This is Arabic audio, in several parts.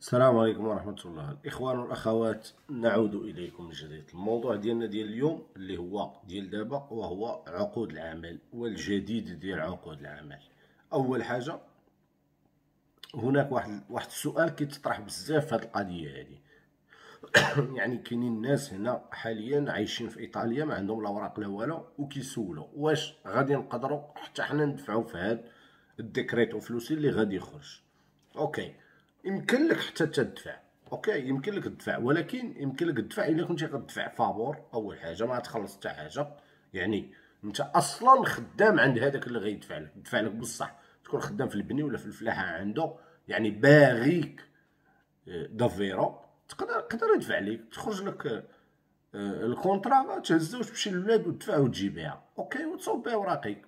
السلام عليكم ورحمة الله الإخوان والأخوات نعود إليكم من جديد الموضوع ديالنا ديال اليوم اللي هو ديال دابا وهو عقود العمل والجديد ديال عقود العمل أول حاجة هناك واحد واحد السؤال كيتطرح بزاف في هذه القضية هذه يعني كاينين الناس هنا حاليا عايشين في إيطاليا ما عندهم لا أوراق لا والو وكيسولوا واش غادي نقدروا حتى حنا ندفعوا في هاد الديكريت وفلوسي اللي غادي يخرج أوكي يمكن لك حتى تدفع اوكي يمكن لك تدفع ولكن يمكن لك تدفع الا كنتي غتدفع فابور اول حاجه ما تخلص حتى حاجه يعني انت اصلا خدام عند هذاك اللي غيدفع لك يدفع لك بصح تكون خدام في البني ولا في الفلاحه عنده يعني باغيك آه، دافيرو تقدر تقدر يدفع لك تخرج لك آه، الكونترا تهزها وتمشي للبلاد وتدفعها وتجيبها اوكي وتصوب بها اوراقك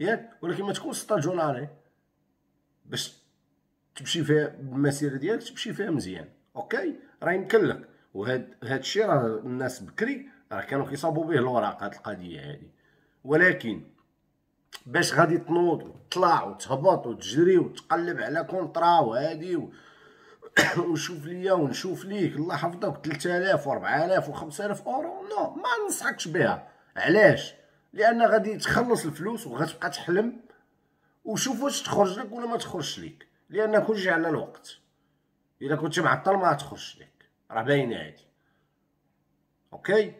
ياك ولكن ما تكون ستاجوناري باش تمشي فيها المسيره ديالك تمشي فيها مزيان اوكي راه يمكن لك وهاد هاد الشيء راه الناس بكري راه كانوا كيصابوا به الوراق هاد القضيه هادي ولكن باش غادي تنوض وتطلع وتهبط وتجري وتقلب على كونطرا وهادي و... وشوف ليا ونشوف ليك الله يحفظك 3000 و4000 و5000 اورو نو ما ننصحكش بها علاش لان غادي تخلص الفلوس وغتبقى تحلم وشوف واش تخرج لك ولا ما تخرجش ليك لان كلشي على الوقت الا كنت معطل ما تخرجش ليك راه باينه عادي اوكي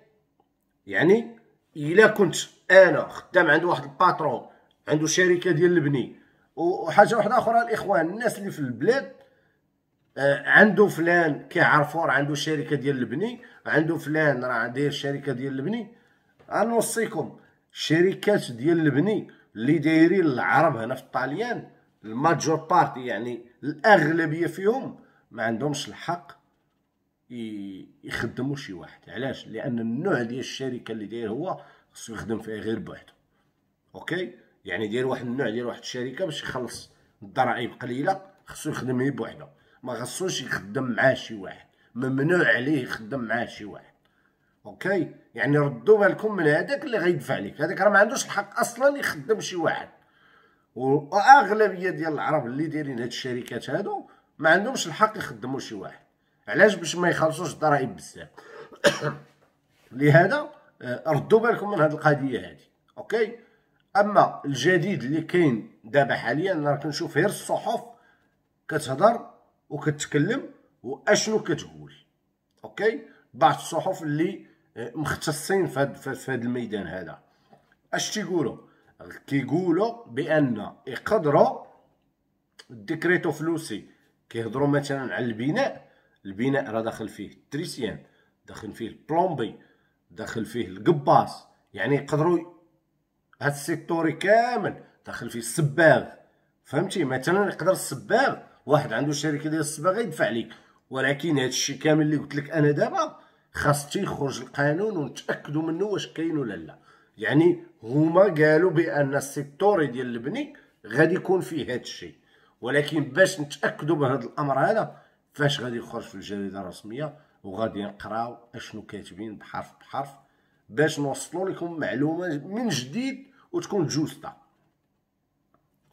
يعني الا كنت انا خدام عند واحد الباترون عنده شركه ديال البني وحاجه واحده اخرى الاخوان الناس اللي في البلاد آه، عنده فلان كيعرفو راه عنده شركه ديال البني عنده فلان راه داير شركه ديال البني غنوصيكم الشركات ديال البني اللي دايرين العرب هنا في الطاليان الماجور بارتي يعني الاغلبيه فيهم ما عندهمش الحق يخدموا شي واحد علاش لان النوع ديال الشركه اللي داير هو خصو يخدم فيها غير بوحدو اوكي يعني داير واحد النوع ديال واحد الشركه باش يخلص الضرائب قليله خصو يخدم هي بوحدو ما خصوش يخدم معاه شي واحد ممنوع عليه يخدم معاه شي واحد اوكي يعني ردوا بالكم من هذاك اللي غيدفع لك هذاك راه ما عندوش الحق اصلا يخدم شي واحد واغلبيه ديال العرب اللي دايرين هاد الشركات هادو ما عندهمش الحق يخدموا شي واحد علاش باش ما يخلصوش الضرائب بزاف لهذا آه، ردوا بالكم من هاد القضيه هادي اوكي اما الجديد اللي كاين دابا حاليا انا كنشوف غير الصحف كتهضر وكتكلم واشنو كتقول اوكي بعض الصحف اللي آه، مختصين في هاد الميدان هذا اش تيقولوا كيقولوا بان يقدروا الديكريتو فلوسي كيهضروا مثلا على البناء البناء راه داخل فيه التريسيان داخل فيه البلومبي داخل فيه القباص يعني يقدروا هاد السيكتور كامل داخل فيه السباغ فهمتي مثلا يقدر السباغ واحد عنده شركه ديال الصباغه يدفع لك ولكن هادشي كامل اللي قلت لك انا دابا خاص تيخرج القانون ونتاكدوا منه واش كاين ولا لا يعني هما قالوا بان السيكتوري ديال البني غادي يكون فيه هذا الشيء ولكن باش نتاكدوا بهذا الامر هذا فاش غادي يخرج في الجريده الرسميه وغادي نقراو اشنو كاتبين بحرف بحرف باش نوصلوا لكم معلومه من جديد وتكون جوستا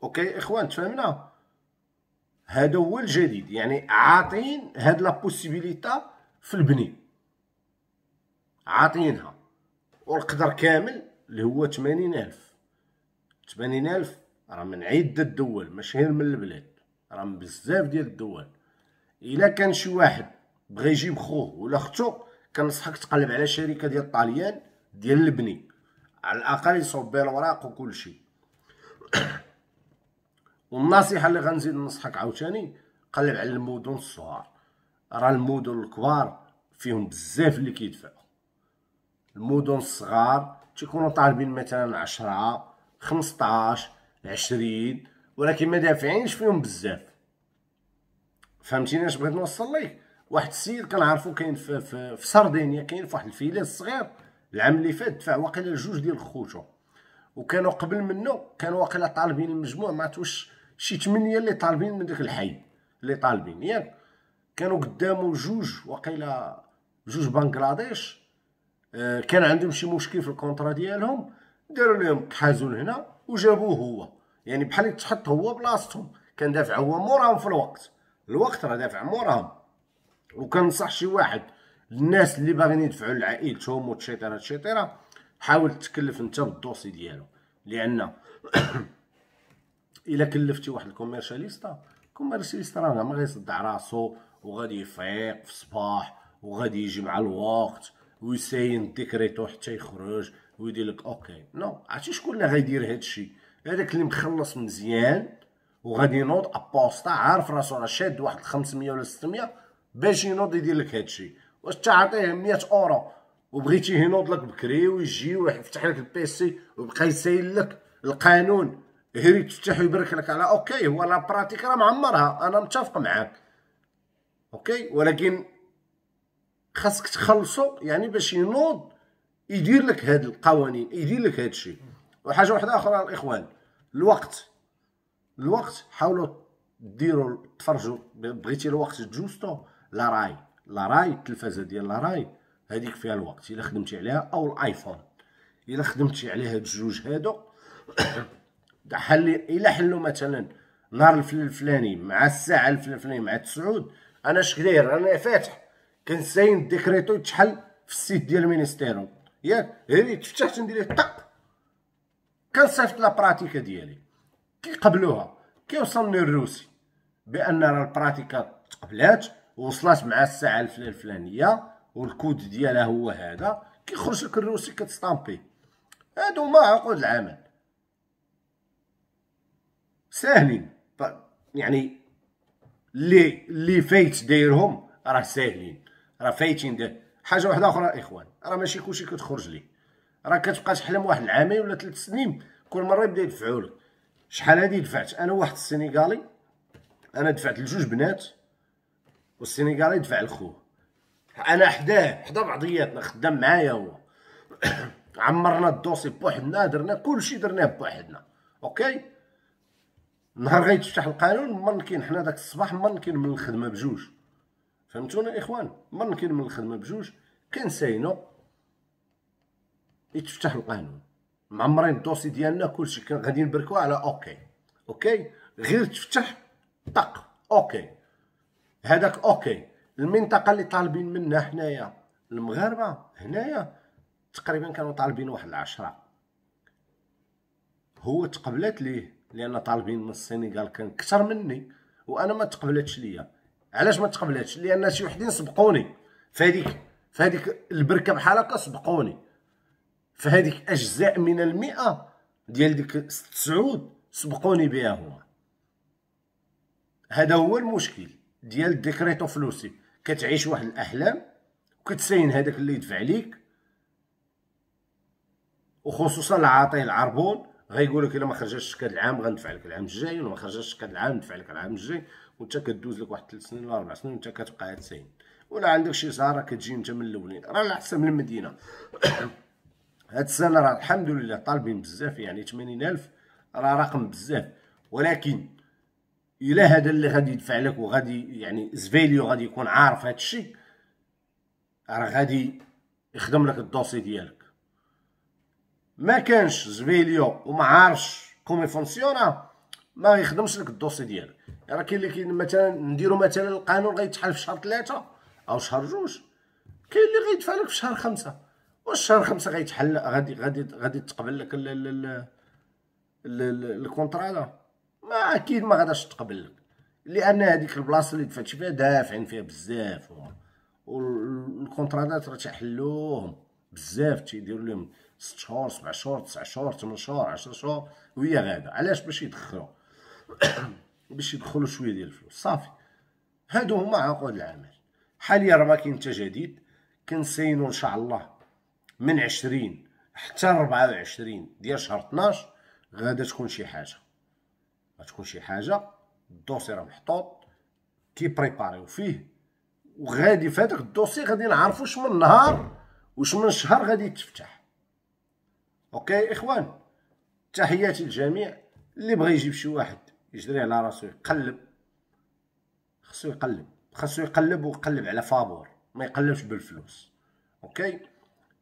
اوكي اخوان تفهمنا هذا هو الجديد يعني عاطين هاد لا في البني عاطينها والقدر كامل اللي هو 80000 80000 راه من عدة دول ماشي غير من البلاد راه من بزاف ديال الدول الا كان شي واحد بغى يجيب خوه ولا اختو كنصحك تقلب على شركه ديال الطاليان ديال البني على الاقل يصوب بها الوراق وكل شيء والنصيحه اللي غنزيد ننصحك عاوتاني قلب على المدن الصغار راه المدن الكبار فيهم بزاف اللي كيدفعوا المدن الصغار تيكونوا طالبين مثلا عشرة خمسطاش عشرين ولكن ما دافعينش فيهم بزاف فهمتيني اش بغيت نوصل لك واحد السيد كنعرفو كاين في, في, في سردينيا كاين في واحد الفيلاج صغير العام اللي فات دفع واقيلا جوج ديال خوتو وكانوا قبل منه كانوا واقيلا طالبين المجموع ما توش شي 8 اللي طالبين من داك الحي اللي طالبين ياك يعني كانوا قدامو جوج واقيلا جوج بنغلاديش آه، كان عندهم شي مشكل في الكونترا ديالهم داروا لهم تحازون هنا وجابوه هو يعني بحال يتحط هو بلاصتهم كان دافع هو موراهم في الوقت الوقت راه دافع موراهم وكنصح شي واحد الناس اللي باغيين يدفعوا لعائلتهم وتشيطرا تشيطيرا حاول تكلف انت بالدوسي ديالو لان الا كلفتي واحد الكوميرشاليستا الكوميرشاليستا راه ما غيصدع راسو وغادي يفيق في الصباح وغادي يجي مع الوقت ويساين ديكريتو حتى يخرج ويدير لك اوكي نو عرفتي شكون اللي غيدير هادشي هذاك اللي مخلص مزيان وغادي ينوض ابوستا عارف راسو راه شاد واحد 500 ولا 600 باش ينوض يدير لك هادشي واش تعطيه 100 اورو وبغيتيه ينوض لك بكري ويجي ويفتح لك البيسي ويبقى يسايل لك القانون هيري تفتح ويبرك لك على اوكي هو لا براتيك راه معمرها انا متفق معاك اوكي ولكن خاصك تخلصو يعني باش ينوض يدير لك هاد القوانين يدير لك هاد الشيء وحاجه واحده اخرى الاخوان الوقت الوقت حاولوا ديروا تفرجوا بغيتي الوقت جوستو لا راي لا راي التلفازه ديال لا راي هذيك فيها الوقت الا خدمتي عليها او الايفون الا خدمتي على هاد الجوج هادو حل الا حلوا مثلا نهار الفلاني مع الساعه الفلاني مع تسعود انا اش داير انا فاتح كنساين ديكريتو يتشحل في السيت ديال المينيستيرو ياك هذه تفتحت ندير طق كنصيفط لا براتيكا ديالي كيقبلوها كيوصلني الروسي بان راه البراتيكا تقبلات وصلات مع الساعه الفلانيه والكود ديالها هو هذا كيخرج لك الروسي كتستامبي هادو هما عقود العمل ساهلين يعني اللي اللي فايت دايرهم راه ساهلين راه فايتين ده حاجه واحده اخرى الاخوان راه ماشي كلشي كتخرج ليه راه كتبقى تحلم واحد العامين ولا ثلاث سنين كل مره يبدا يدفعوا لك شحال هادي دفعت انا واحد السنغالي انا دفعت لجوج بنات والسنغالي دفع لخوه انا حداه حدا بعضياتنا خدام معايا هو عمرنا الدوسي بوحدنا درنا كلشي درناه بوحدنا اوكي نهار غيتفتح القانون منكين حنا داك الصباح منكين من الخدمه بجوج فهمتوني اخوان كاين من الخدمة بجوج كنساينو يتفتح القانون معمرين الدوسي ديالنا كلشي غادي نبركو على اوكي اوكي غير تفتح طق اوكي هذاك اوكي المنطقه اللي طالبين منها حنايا المغاربه هنايا تقريبا كانوا طالبين واحد العشرة هو تقبلت ليه لان طالبين من السنغال كان اكثر مني وانا ما تقبلتش ليا علاش ما تقبلاتش لان شي وحدين سبقوني فهذيك فهذيك البركه بحال هكا سبقوني فهذيك اجزاء من المئه ديال ديك ست سعود سبقوني بها هما هذا هو المشكل ديال ديكريتو فلوسي كتعيش واحد الاحلام وكتساين هذاك اللي يدفع ليك وخصوصا العاطي العربون غيقول لك الا ما خرجاش الشكاد العام غندفع لك العام الجاي ولا ما خرجتش كاد العام ندفع لك العام الجاي وانت كدوز لك واحد 3 سنين ولا 4 سنين وانت كتبقى عاد ساين ولا عندك شي زهره كتجي انت من الاولين راه على حسب المدينه هاد السنه راه الحمد لله طالبين بزاف يعني 80000 راه رقم بزاف ولكن الا هذا اللي غادي يدفع لك وغادي يعني زفيليو غادي يكون عارف هادشي راه غادي يخدم لك الدوسي ديالك ما كانش زفيليو وما عارفش كومي فونسيونا ما يخدمش لك الدوسي ديالك راه يعني كاين اللي كاين مثلا نديرو مثلا القانون غيتحل في شهر ثلاثة او شهر جوج كاين اللي غيدفع لك في شهر خمسة واش شهر خمسة غيتحل غادي غادي غادي تقبل لك الكونترا لا ما اكيد ما غاداش تقبل لك لان هذيك البلاصه اللي دفعت فيها دافعين فيها بزاف والكونترادات راه تحلوهم بزاف تيديروا لهم ست شهور سبع شهور تسع شهور ثمان شهور عشر شهور وهي غادا علاش باش يدخلوا باش يدخلوا شويه ديال الفلوس صافي هادو هما عقود العمل حاليا راه ما كاين حتى جديد كنسينو ان شاء الله من عشرين حتى ربعة وعشرين ديال شهر 12 غادا تكون شي حاجه غتكون شي حاجه الدوسي راه محطوط كيبريباريو فيه وغادي في هذاك الدوسي غادي نعرفو شمن نهار وشمن شهر غادي يتفتح اوكي اخوان تحياتي للجميع اللي بغى يجيب شي واحد يجري على راسو يقلب خصو يقلب خصو يقلب ويقلب على فابور ما يقلبش بالفلوس اوكي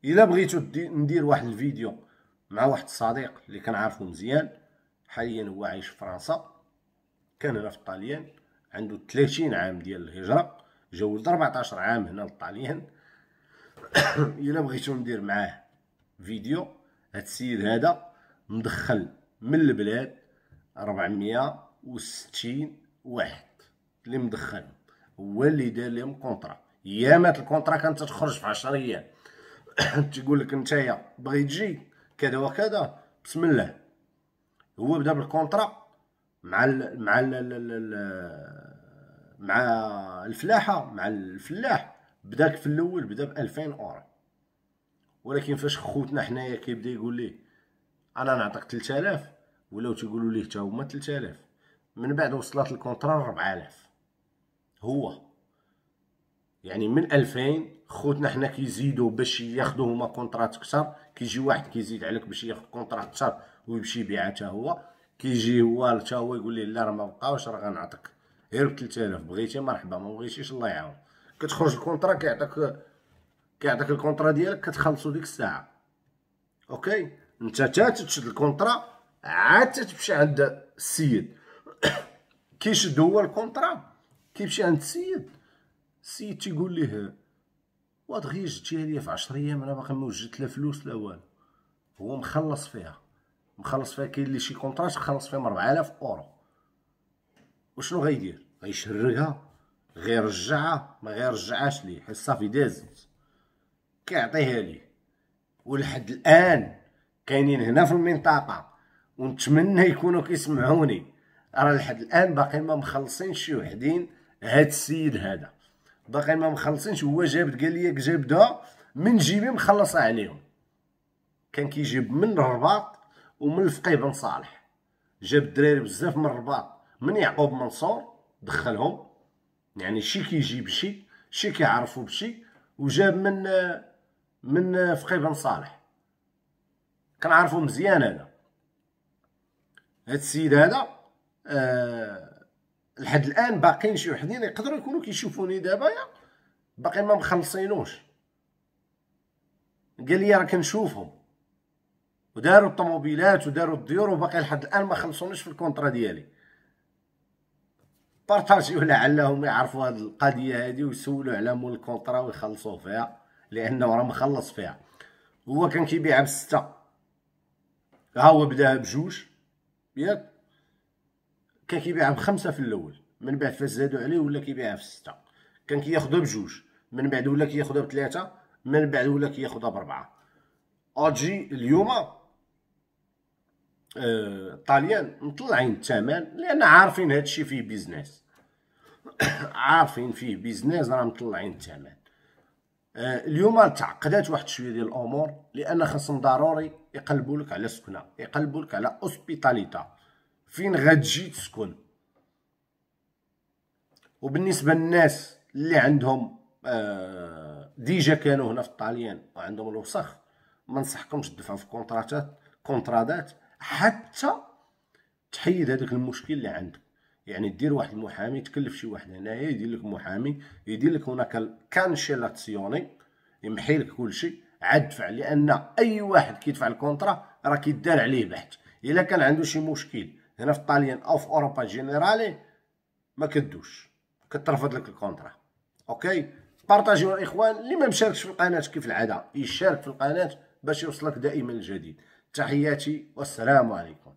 الا بغيتو ندير واحد الفيديو مع واحد الصديق اللي كنعرفو مزيان حاليا هو عايش في فرنسا كان هنا في الطاليان عنده 30 عام ديال الهجره جاوز 14 عام هنا للطاليان الا بغيتو ندير معاه فيديو هاد السيد هذا مدخل من البلاد 460 واحد اللي مدخل هو اللي دار لهم كونطرا يا مات الكونطرا كانت تخرج في 10 ايام تيقول لك نتايا باغي تجي كذا وكذا بسم الله هو بدا بالكونطرا مع الـ مع الـ الـ الـ الـ مع الفلاحه مع الفلاح بداك في الاول بدا ب 2000 اورو ولكن فاش خوتنا حنايا كيبدا يقول لي انا نعطيك 3000 ولاو تيقولوا ليه حتى هما 3000 من بعد وصلت الكونترا 4000 هو يعني من 2000 خوتنا حنا كيزيدوا باش ياخذوا هما كونطرات اكثر كيجي واحد كيزيد عليك باش ياخذ كونترات اكثر ويمشي يبيعها حتى هو كيجي هو حتى هو يقول ليه لا راه ما بقاوش راه غنعطيك غير 3000 بغيتي مرحبا ما بغيتيش الله يعاون كتخرج الكونترا كيعطيك كيعطيك الكونطرا ديالك كتخلصو ديك الساعه اوكي انت تا تشد الكونطرا عاد تمشي عند السيد كيشد هو الكونطرا كيمشي عند السيد السيد تيقول ليه غير جبتيها ليا في 10 ايام انا باقي ما وجدت لا فلوس لا والو هو مخلص فيها مخلص فيها كاين لي شي كونطراج تخلص فيهم 4000 اورو وشنو غيدير غيشرقها غيرجعها ما رجعهاش ليه حيت صافي دازت كيعطيها ليه ولحد الان كاينين هنا في المنطقه ونتمنى يكونوا كيسمعوني راه لحد الان باقي ما مخلصينش شي وحدين هاد السيد هذا باقي ما مخلصينش هو جاب قال لي جابدها من جيبي مخلصه عليهم كان كيجيب من الرباط ومن الفقيه بن صالح جاب الدراري بزاف من الرباط من يعقوب منصور دخلهم يعني شي كيجيب شي شي كيعرفو بشي وجاب من من آه، فقيه بن صالح كنعرفو مزيان انا هاد السيد هذا أه لحد الان باقيين شي وحدين يقدروا يكونوا كيشوفوني دابا باقي ما مخلصينوش قال لي راه كنشوفهم وداروا الطوموبيلات وداروا الديور وباقي لحد الان ما خلصونيش في الكونطرا ديالي بارطاجيو لعلهم يعرفوا هاد القضيه هادي ويسولوا على مول الكونطرا ويخلصوه فيها لانه راه مخلص فيها هو كان كيبيعها بستة ها هو بداها بجوج ياك كان كيبيعها بخمسة في الاول من بعد فاش زادو عليه ولا كيبيعها بستة كان كياخدها بجوج من بعد ولا كياخدها بثلاثة من بعد ولا كياخدها بربعة اجي اليوم الطاليان آه مطلعين الثمن لان عارفين هادشي فيه بيزنس عارفين فيه بيزنس راه مطلعين الثمن آه، اليوم تعقدات واحد شويه ديال الامور لان خاصهم ضروري يقلبوا لك على سكنه يقلبوا لك على اوسبيتاليتا فين غتجي تسكن وبالنسبه للناس اللي عندهم آه، ديجا كانوا هنا في الطاليان وعندهم الوسخ ما نصحكمش تدفعوا في كونتراتات كونترادات حتى تحيد هذاك المشكل اللي عندك يعني دير واحد المحامي تكلف شي واحد هنايا يدير لك محامي يدير لك هناك الكانشيلاتسيوني يمحي لك كلشي عاد دفع لان اي واحد كيدفع الكونترا راه كيدار عليه بحث الا كان عنده شي مشكل هنا في طاليان او في اوروبا جينيرالي ما كدوش كترفض لك الكونترا اوكي بارطاجيو الاخوان اللي ما مشاركش في القناه كيف العاده يشارك في القناه باش يوصلك دائما الجديد تحياتي والسلام عليكم